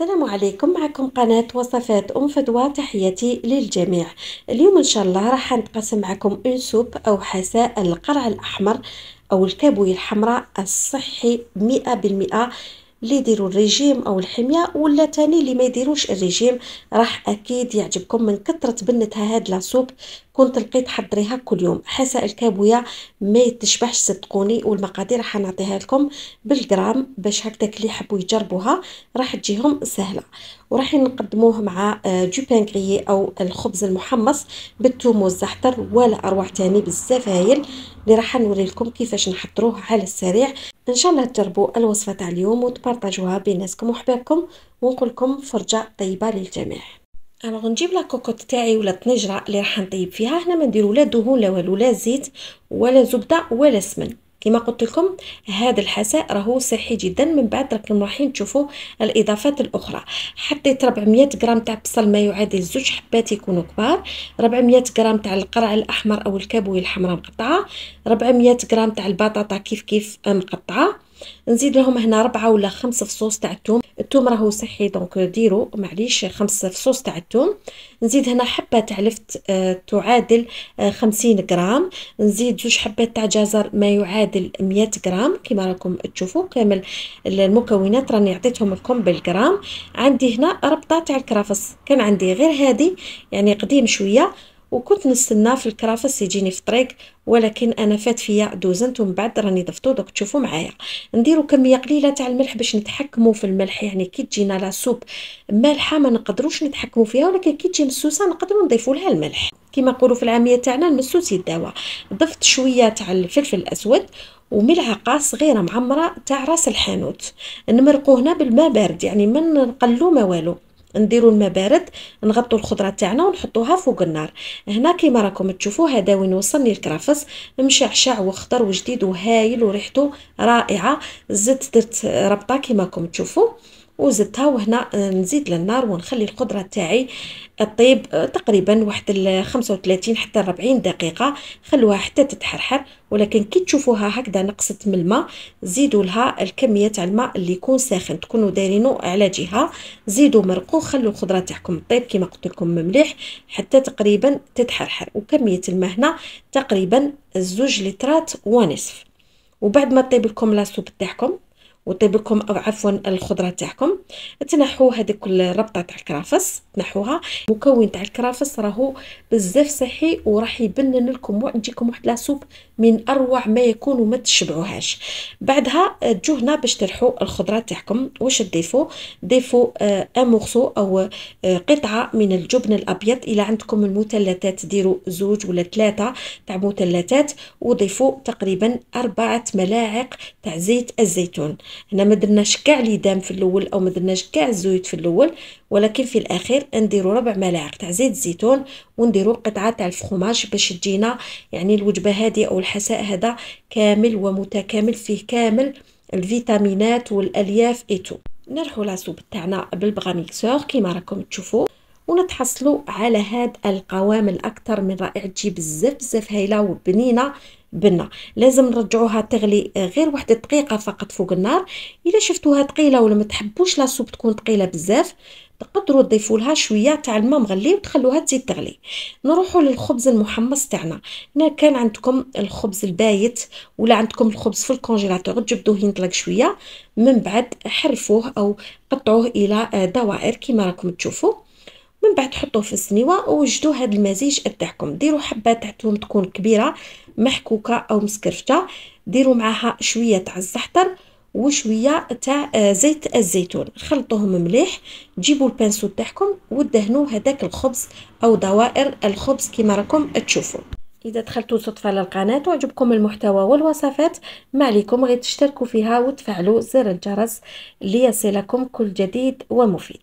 السلام عليكم معكم قناة وصفات أم فدوى تحياتي للجميع اليوم إن شاء الله راح نقسم معكم اون سوب أو حساء القرع الأحمر أو الكابوي الحمراء الصحي مئة بالمئة اللي يديروا الريجيم او الحميه ولا تاني اللي ما يديروش الريجيم راح اكيد يعجبكم من كثره بنتها هاد لاسوب كنت لقيت حضريها كل يوم حساء الكابويا ما يتشبعش صدقوني والمقادير راح نعطيها لكم بالجرام باش هكذاك اللي يحبوا يجربوها راح تجيهم سهله وراح نقدموه مع آه، دو بانكريي او الخبز المحمص بالثوم والزعتر ولا اروع تاني بزاف هايل اللي راح لكم كيفاش نحضروه على السريع ان شاء الله تجربوا الوصفه تاع اليوم وتبارطاجوها بيناتكم وحبابكم ونقول لكم فرجه طيبه للجميع الوغ نجيب لا كوكوط تاعي ولا الطنجره اللي راح نطيب فيها هنا ما نديرو لا دهون لا والو لا زيت ولا زبده ولا سمن كما قلت لكم هذا الحساء راهو صحي جدا من بعد راكم رايحين تشوفوا الاضافات الاخرى حطيت 400 غرام تاع بصل ما يعادل زوج حبات يكونوا كبار 400 غرام تاع القرع الاحمر او الكابوي الحمراء مقطعه 400 غرام تاع البطاطا كيف كيف مقطعه نزيد لهم هنا ربعة ولا خمسة فصوص تاع الثوم الثوم راهو صحي دونك ديرو معليش خمسة فصوص تاع الثوم نزيد هنا حبة تاع لفت آه تعادل آه خمسين غرام نزيد جوج حبات تاع جزر ما يعادل مية غرام كما راكم تشوفوا كامل المكونات راني عطيتهم لكم بالغرام عندي هنا ربطة تاع الكرافس كان عندي غير هذه يعني قديم شويه وكنت نستناه في الكرافس يجيني في الطريق ولكن انا فات فيا دوزنت ومن بعد راني ضفتو دوك تشوفوا معايا نديرو كميه قليله تاع الملح باش نتحكموا في الملح يعني كي تجينا لا سوب مالحه ما نقدروش نتحكموا فيها ولكن كي تجي مسوسه نقدروا نضيفوا لها الملح كما نقولوا في العاميه تاعنا المسوس يداوى ضفت شويه تاع الفلفل الاسود وملعقه صغيره معمره تاع راس الحانوت نمرقوه هنا بالماء بارد يعني ما نقلو ما والو نديروا الماء بارد نغطوا الخضره تاعنا ونحطوها فوق النار هنا كيما راكم تشوفوا هذا وين وصلني الكرافس مشعشع وخضر وجديد وهايل وريحته رائعه زدت درت ربطه كيما راكم تشوفوا وزدتها وهنا آه، نزيد للنار ونخلي القدره تاعي الطيب آه، آه، تقريبا واحد 35 حتى 40 دقيقه خلوها حتى تتحرحر ولكن كي تشوفوها هكذا نقصت من الماء زيدوا لها الكميه تاع الماء اللي يكون ساخن تكونوا دايرينو على جهه زيدوا مرقو خلوا الخضره تاعكم طيب كما قلت لكم مليح حتى تقريبا تتحرحر وكميه الماء هنا تقريبا زوج لترات ونصف وبعد ما طيب لكم لاسوب تاعكم وطيب لكم او عفوا الخضره تاعكم تنحوا هذيك الربطه تاع الكرافس تنحوها مكون تاع الكرافس راهو بزاف صحي وراح يبنن لكم ويجيكم واحد لاسوب من اروع ما يكون وما تشبعوهاش بعدها تجو هنا باش ترحوا الخضره تاعكم واش تضيفوا ضيفوا امورسو آه، او آه، قطعه من الجبن الابيض الى عندكم المثلثات ديروا زوج ولا ثلاثه تاع مثلثات وضيفوا تقريبا أربعة ملاعق تاع زيت الزيتون هنا ما درناش كاع ليدام في الاول او ما درناش كاع الزيوت في الاول ولكن في الاخير نديرو ربع ملاعق تاع زيت الزيتون ونديرو قطعه تاع الفخوماج باش تجينا يعني الوجبه هذه او الحساء هذا كامل ومتكامل فيه كامل الفيتامينات والالياف ايتو نرحو لاصوب تاعنا بالبغاميكسور كيما راكم تشوفوا ونتحصلوا على هاد القوام الاكثر من رائع تجي بزاف بزاف هايله وبنينه بنا لازم نرجعوها تغلي آه، غير واحد الدقيقه فقط فوق النار الا شفتوها ثقيله ولا ما تحبوش لاصوب تكون ثقيله بزاف تقدروا تضيفوا لها شويه تاع الماء مغلي وتخلوها تزيد تغلي نروحوا للخبز المحمص تاعنا هنا كان عندكم الخبز البايت ولا عندكم الخبز في الكونجيلاتور تجبدوه ينطلق شويه من بعد حرفوه او قطعوه الى آه، دوائر كما راكم تشوفوا من بعد حطوه في السنيوه ووجدوا هذا المزيج تاعكم ديروا حبات تاعتهم تكون كبيره محكوكه او مسكرفته ديروا معاها شويه تاع الزعتر وشويه تاع آه، زيت الزيتون خلطوهم مليح جيبوا البانسو تاعكم ودهنوا هذاك الخبز او دوائر الخبز كما راكم تشوفوا اذا دخلتوا صدفه للقناه وعجبكم المحتوى والوصفات ما عليكم غير تشتركوا فيها وتفعلوا زر الجرس ليصلكم كل جديد ومفيد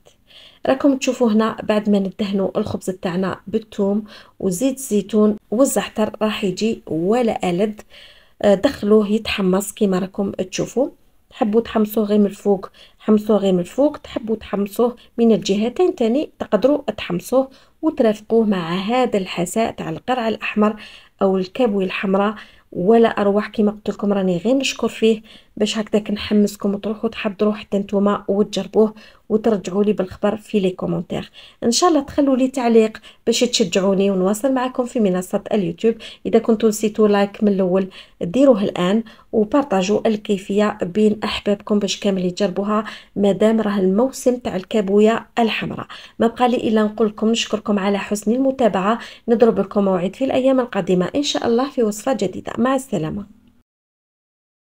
راكم تشوفوا هنا بعد ما ندهنوا الخبز تاعنا بالثوم وزيت الزيتون والزعتر راح يجي ولا ألد آه، دخلوه يتحمص كما راكم تشوفوا تحبوا تحمصوه غير من الفوق حمصوه غير من الفوق تحبوا تحمصوه من الجهتين تاني تقدروا تحمصوه وترافقوه مع هذا الحساء تاع القرع الاحمر او الكابوي الحمراء ولا اروح كيما قلت لكم راني غير نشكر فيه باش هكذا كنحمسكم وتروحوا تحضروه حتى نتوما وتجربوه وترجعوا لي بالخبر في لي كومونتير ان شاء الله تخلوا لي تعليق باش تشجعوني ونواصل معكم في منصه اليوتيوب اذا كنتوا نسيتوا لايك من الاول ديروه الان وبارطاجوا الكيفيه بين احبابكم باش كامل يجربوها مادام راه الموسم تاع الكابويه الحمراء ما بقى لي الا نقول لكم نشكركم على حسن المتابعه نضرب لكم موعد في الايام القادمه ان شاء الله في وصفه جديده مع السلامه